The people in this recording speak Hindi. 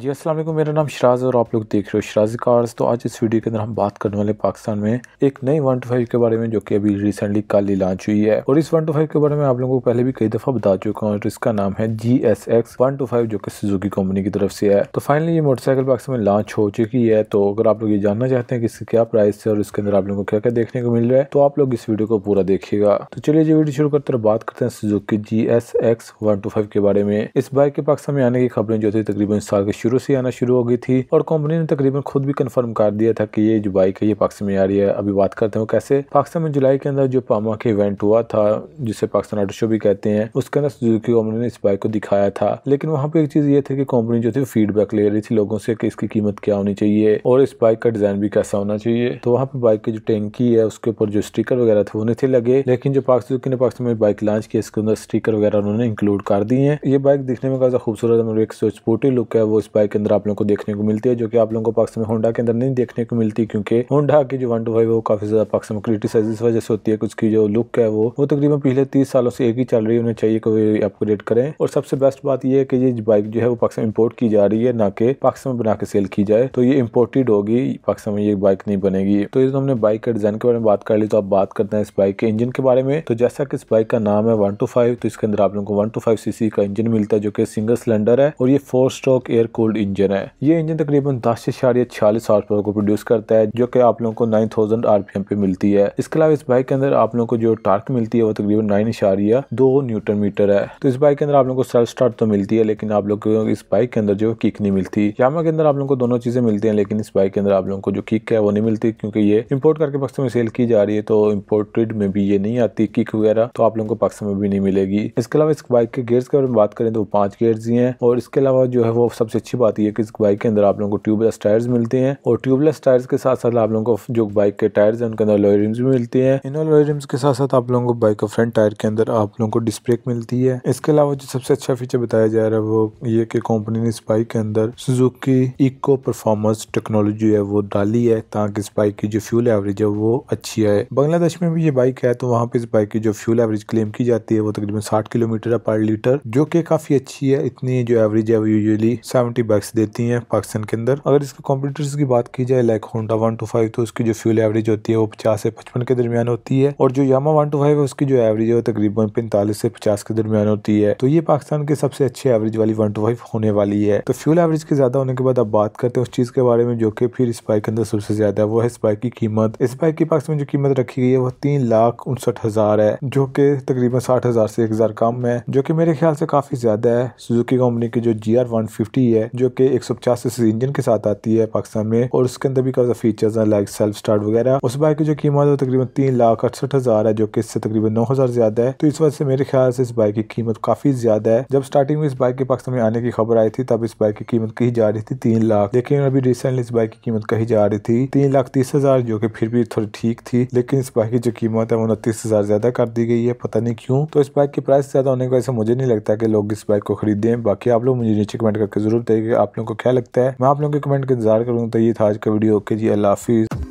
जी अस्सलाम मेरा नाम शराज और आप लोग देख रहे हो शराज कार्स तो आज इस वीडियो के अंदर हम बात करने वाले पाकिस्तान में एक नई वन टू फाइव के बारे में जो कि अभी रिसेंटली कल ही लॉन्च हुई है और इस वन टू फाइव के बारे में आप लोगों को पहले भी कई दफ़ा बता चुका हूँ और इसका नाम है G S X one two five जो कि सुजुकी कंपनी की तरफ से है तो फाइनली ये मोटरसाइकिल पाकिस्तान में लॉन्च हो चुकी है तो अगर आप लोग ये जानना चाहते हैं कि इसकी क्या प्राइस है और इसके अंदर आप लोगों को क्या क्या देखने को मिल रहा है तो आप लोग इस वीडियो को पूरा देखिएगा तो चलिए जो वीडियो शुरू करते बात करते हैं Suzuki G S X one two five के बारे में इस बाइक के पाकिस्तान में आने की खबरें जो थी तकरीबन साल के शुरू से आना शुरू हो गई थी और कंपनी ने तकरीबन खुद भी कंफर्म कर दिया था कि ये जो बाइक है ये पाकिस्तान में आ रही है अभी बात करते हैं कैसे पाकिस्तान में जुलाई के अंदर जो पामा के इवेंट हुआ था जिसे पाकिस्तान ऑटो शो भी कहते हैं उसके अंदर सुजुकी कंपनी ने इस बाइक को दिखाया था लेकिन वहाँ पे एक चीज ये थी कि कंपनी जो थी फीडबैक ले रही थी लोगों से कि इसकी कीमत क्या होनी चाहिए और इस बाइक का डिजाइन भी कैसा होना चाहिए तो वहाँ पे बाइक की जो टैंकी है उसके ऊपर जो स्टिकर वगैरह थे वो नहीं थे लगे लेकिन जो पाकिस्तान ने पाकिस्तान में बाइक लॉन्च किया इसके अंदर स्टिकर वगैरह उन्होंने इंक्लूड कर दिए हैं ये बाइक दिखने में काफी खूबसूरत मतलब एक स्पोर्टी लुक है वो इस बाइक के अंदर आप लोगों को देखने को मिलती है जो कि आप लोगों को पाकिस्तान में होंडा के अंदर नहीं देखने को मिलती क्योंकि होंडा की जो वन टू फाइव वो काफी ज्यादा पाकिस्तान में क्रिटिसाइज इस वजह से होती है उसकी जो लुक है वो वो तकरीबन पिछले तीस सालों से एक ही चल रही है उन्हें चाहिए कोई अपग्रेड करें और सबसे बेस्ट बात यह है कि ये बाइक जो है वो पाकिस्तान इम्पोर्ट की जा रही है ना कि पाकिस्तान में बना के सेल की जाए तो ये इम्पोर्टेड होगी पाकिस्तान में ये बाइक नहीं बनेगी तो ये हमने बाइक के डिजाइन के बारे में बात कर ली तो आप बात करते हैं इस बाइक के इंजन के बारे में तो जैसा कि इस बाइक का नाम है वन टू फाइव तो इसके अंदर आप लोगों को वन टू फाइव सीसी का इंजन मिलता है जो कि सिंगल सिलेंडर है और ये four stroke air cooled engine है ये इंजन तकरीबन दस इशारिया छियालीस हार्स को प्रोड्यूस करता है जो कि आप लोगों को नाइन थाउजेंड आरपीएम पे मिलती है इसके अलावा इस बाइक के अंदर आप लोगों को जो टार्क मिलती है वो तकरीबन नाइन इशारिया दो न्यूटन मीटर है तो इस बाइक के अंदर आप लोगों को सेल्फ स्टार्ट तो मिलती है लेकिन आप लोग को इस बाइक के अंदर जो किक नहीं मिलती यामा के अंदर आप लोगों को दोनों चीजें मिलती है लेकिन इस बाइक के अंदर आप लोगों को जो किक है वो नहीं मिलती क्योंकि ये इम्पोर्ट करके पक्ष में सेल की जा रही है तो इम्पोर्टेड में भी ये नहीं आती किक वगैरह तो आप लोगों को पक्ष में भी नहीं मिलेगी इसके अलावा इस बाइक के गेयर्स के बारे में बात करें तो पांच गेयर्स ही हैं और इसके अलावा जो है वो सबसे अच्छी बात यह कि इस बाइक के अंदर आप लोगों को ट्यूबलेस टायर्स मिलते हैं और ट्यूबलेस टायर्स के साथ साथ आप लोगों को जो बाइक के टायर्स हैं उनके अंदर लोई रिम्स भी मिलती हैं इन लोई रिम्स के साथ साथ आप लोगों को बाइक का फ्रंट टायर के अंदर आप लोगों को डिस्क मिलती है इसके अलावा जो सबसे अच्छा फीचर बताया जा रहा है वो ये कि कंपनी ने इस बाइक के अंदर सुजुकी इको परफॉर्मेंस टेक्नोलॉजी है वो डाली है ताकि इस बाइक की जो फ्यूल एवरेज है वो अच्छी है बांग्लादेश में भी ये बाइक है तो वहाँ पे इस बाइक की जो फ्यूल एवरेज क्लेम की जाती है वो तकरीबन साठ किलोमीटर है पर लीटर जो कि काफी अच्छी है इतनी जो एवरेज है वो यूजली सेवन मोटी बाइक्स देती हैं पाकिस्तान के अंदर अगर इसके कॉम्पिटिटर्स की बात की जाए like Honda one two five तो उसकी जो फ्यूल एवरेज होती है वो पचास से पचपन के दरमियान होती है और जो यामा वन टू फाइव है उसकी जो एवरेज है वो तकरीबन पैंतालीस से पचास के दरमियान होती है तो ये पाकिस्तान की सबसे अच्छी एवरेज वाली वन टू फाइव होने वाली है तो फ्यूल एवरेज के ज्यादा होने के बाद आप बात करते हैं उस चीज के बारे में जो कि फिर इस बाइक के अंदर सबसे ज्यादा है वो है इस बाइक की कीमत इस बाइक की पाकिस्तान में जो कीमत रखी गई है वो तीन लाख उनसठ हजार है जो कि तकरीबन साठ हजार से एक हजार कम है जो कि मेरे ख्याल से काफी ज्यादा है सुजुकी कंपनी की जो जी आर वन फिफ्टी है है जो कि एक सौ पचास इंजन के साथ आती है पाकिस्तान में और उसके अंदर भी काफी फीचर्स हैं लाइक सेल्फ स्टार्ट वगैरह उस बाइक की जो कीमत है तकरीबन तीन लाख अड़सठ हज़ार है जो कि इससे तकरीबन नौ हज़ार ज़्यादा है तो इस वजह से मेरे ख्याल से इस बाइक की कीमत काफ़ी ज़्यादा है जब स्टार्टिंग में इस बाइक के पाकिस्तान में आने की खबर आई थी तब इस बाइक की कीमत कही जा रही थी तीन लाख लेकिन अभी रिसेंटली इस बाइक की कीमत कही जा रही थी तीन लाख तीस हज़ार जो कि फिर भी थोड़ी ठीक थी लेकिन इस बाइक की जो कीमत है वो उनतीस हज़ार ज़्यादा कर दी गई है पता नहीं क्यों तो इस बाइक की प्राइस ज़्यादा होने की वजह से मुझे नहीं लगता कि लोग इस बाइक को खरीदें बाकी आप लोग मुझे नीचे कमेंट करके जरूर बताइएगा आप लोगों को क्या लगता है मैं आप लोगों के कमेंट का इंतजार करूँगा तो ये था आज का वीडियो ओके जी अल्लाह हाफिज़